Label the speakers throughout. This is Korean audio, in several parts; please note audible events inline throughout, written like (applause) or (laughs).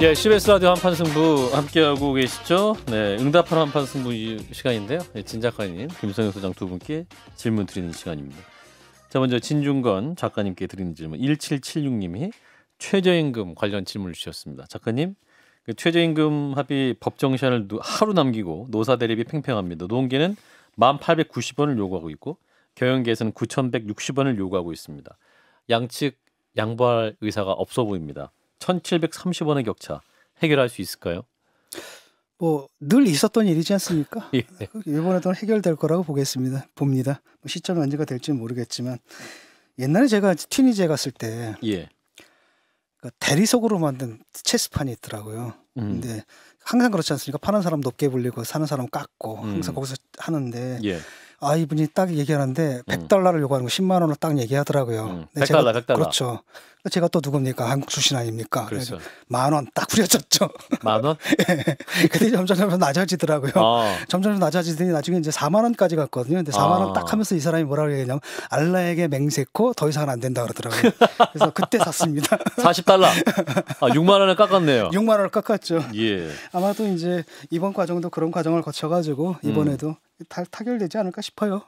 Speaker 1: 예, CBS 라디오 한판 승부 함께하고 계시죠? 네, 응답하라 한판 승부 시간인데요. 예, 진 작가님, 김성현 소장 두 분께 질문 드리는 시간입니다. 자, 먼저 진중건 작가님께 드리는 질문. 1776님이 최저임금 관련 질문을 주셨습니다. 작가님, 그 최저임금 합의 법정 시한을 하루 남기고 노사 대립이 팽팽합니다. 노동계는 1,890원을 요구하고 있고 경영계에서는 9,160원을 요구하고 있습니다. 양측 양보할 의사가 없어 보입니다. 1,730원의 격차 해결할 수 있을까요?
Speaker 2: 뭐 늘 있었던 일이지 않습니까? (laughs) 예. 이번에도 해결될 거라고 보겠습니다. 봅니다. 뭐 시점이 언제가 될지는 모르겠지만 옛날에 제가 튀니제 갔을 때 예. 그 대리석으로 만든 체스판이 있더라고요. 음. 근데 항상 그렇지 않습니까? 파는 사람 높게 불리고 사는 사람 깎고 음. 항상 음. 거기서 하는데 예. 아 이분이 딱 얘기하는데 100달러를 음. 요구하는 거 10만 원을 딱 얘기하더라고요. 음. 100달러, 100달러. 그렇죠. 제가 또 누굽니까? 한국 출신 아닙니까? 그렇죠. 만원 딱후려졌죠만 원? (laughs) (laughs) 예. 근데 점점 점점 낮아지더라고요. 아. 점점 낮아지더니 나중에 이제 4만 원까지 갔거든요. 근데 4만 원딱 아. 하면서 이 사람이 뭐라고 얘기냐면 알라에게 맹세코 더 이상은 안 된다 그러더라고요. 그래서 (laughs) 그때 샀습니다.
Speaker 1: 40달러. 아, 6만 원을 깎았네요. 6만 원을 깎았죠. 예.
Speaker 2: 아마도 이제 이번 과정도 그런 과정을 거쳐 가지고 이번에도 음. 다 타결되지 않을까 싶어요.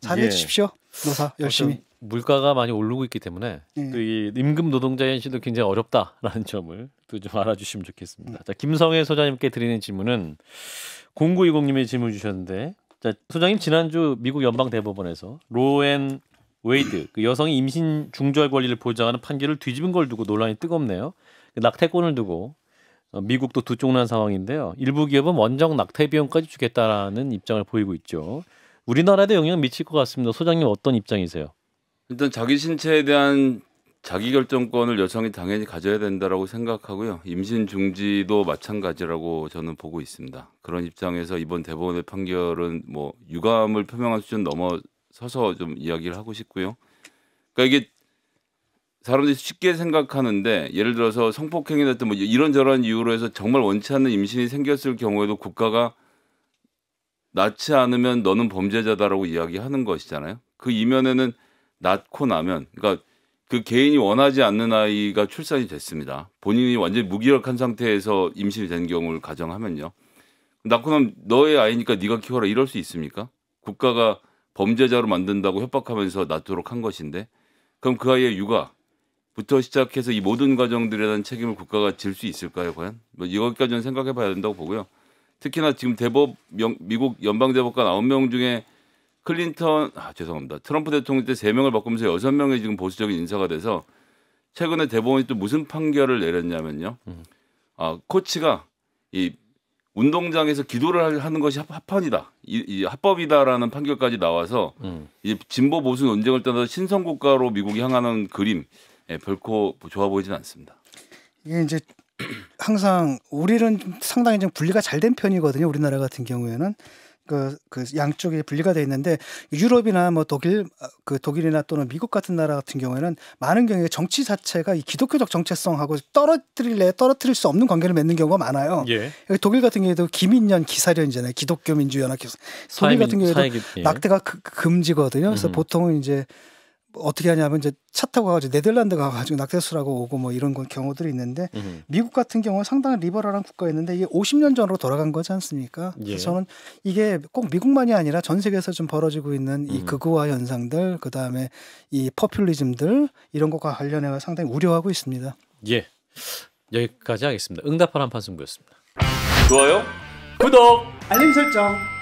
Speaker 2: 잘해 (laughs) 예. 주십시오. 노사 열심히.
Speaker 1: 물가가 많이 오르고 있기 때문에 네. 예. 또이 임금 노동자 현실도 굉장히 어렵다라는 (laughs) 점을 또 좀 알아주시면 좋겠습니다. 네. 자, 김성혜 소장님께 드리는 질문은 0920님의 질문 주셨는데 자, 소장님 지난주 미국 연방 대법원에서 로앤 웨이드 그 여성이 임신 중절 권리를 보장하는 판결을 뒤집은 걸 두고 논란이 뜨겁네요. 그 낙태권을 두고 어, 미국도 두 쪽 난 상황인데요. 일부 기업은 원정 낙태 비용까지 주겠다라는 입장을 보이고 있죠. 우리나라에도 영향 미칠 것 같습니다. 소장님 어떤 입장이세요?
Speaker 3: 일단 자기 신체에 대한 자기 결정권을 여성이 당연히 가져야 된다라고 생각하고요. 임신 중지도 마찬가지라고 저는 보고 있습니다. 그런 입장에서 이번 대법원의 판결은 뭐 유감을 표명한 수준 넘어서서 좀 이야기를 하고 싶고요. 그러니까 이게 사람들이 쉽게 생각하는데 예를 들어서 성폭행이라든 뭐 이런저런 이유로 해서 정말 원치 않는 임신이 생겼을 경우에도 국가가 낳지 않으면 너는 범죄자다라고 이야기하는 것이잖아요. 그 이면에는 낳고 나면 그러니까 그 개인이 원하지 않는 아이가 출산이 됐습니다. 본인이 완전히 무기력한 상태에서 임신이 된 경우를 가정하면요. 낳고 나면 너의 아이니까 네가 키워라 이럴 수 있습니까? 국가가 범죄자로 만든다고 협박하면서 낳도록 한 것인데 그럼 그 아이의 육아 부터 시작해서 이 모든 과정들에 대한 책임을 국가가 질 수 있을까요, 과연? 뭐 이것까지는 생각해 봐야 된다고 보고요. 특히나 지금 대법 명, 미국 연방 대법관 아홉 명 중에 클린턴 아 죄송합니다. 트럼프 대통령 때 세명을 바꾸면서 여섯 명이 지금 보수적인 인사가 돼서 최근에 대법원이 또 무슨 판결을 내렸냐면요. 음. 아, 코치가 이 운동장에서 기도를 하는 것이 합헌이다, 이, 이 합법이다라는 판결까지 나와서 음. 이 진보 보수 논쟁을 떠나서 신성국가로 미국이 향하는 그림 예, 별코 좋아 보이진 않습니다.
Speaker 2: 이게 이제 항상 우리는 상당히 좀 분리가 잘 된 편이거든요. 우리나라 같은 경우에는 그, 그 양쪽에 분리가 돼 있는데 유럽이나 뭐 독일 아, 그 독일이나 또는 미국 같은 나라 같은 경우에는 많은 경우에 정치 자체가 이 기독교적 정체성하고 떨어뜨릴래 떨어뜨릴 수 없는 관계를 맺는 경우가 많아요. 예. 독일 같은 경우에도 김인년 기사련이잖아요. 기독교 민주연합 기사. 독일 같은 경우에도 사회, 낙태가 예. 금지거든요. 그래서 음. 보통은 이제 어떻게 하냐면 이제 차 타고 가가지고 네덜란드 가가지고 낙태수라고 오고 뭐 이런 경우들이 있는데 으 미국 같은 경우는 상당히 리버럴한 국가였는데 이게 50년 전으로 돌아간 거지 않습니까? 예. 그래서 저는 이게 꼭 미국만이 아니라 전 세계에서 좀 벌어지고 있는 이 음. 극우화 현상들 그 다음에 이 퍼퓰리즘들 이런 것과 관련해서 상당히 우려하고 있습니다.
Speaker 1: 예. 여기까지 하겠습니다. 응답하는 한판 승부였습니다.
Speaker 3: 좋아요, 구독, 알림 설정.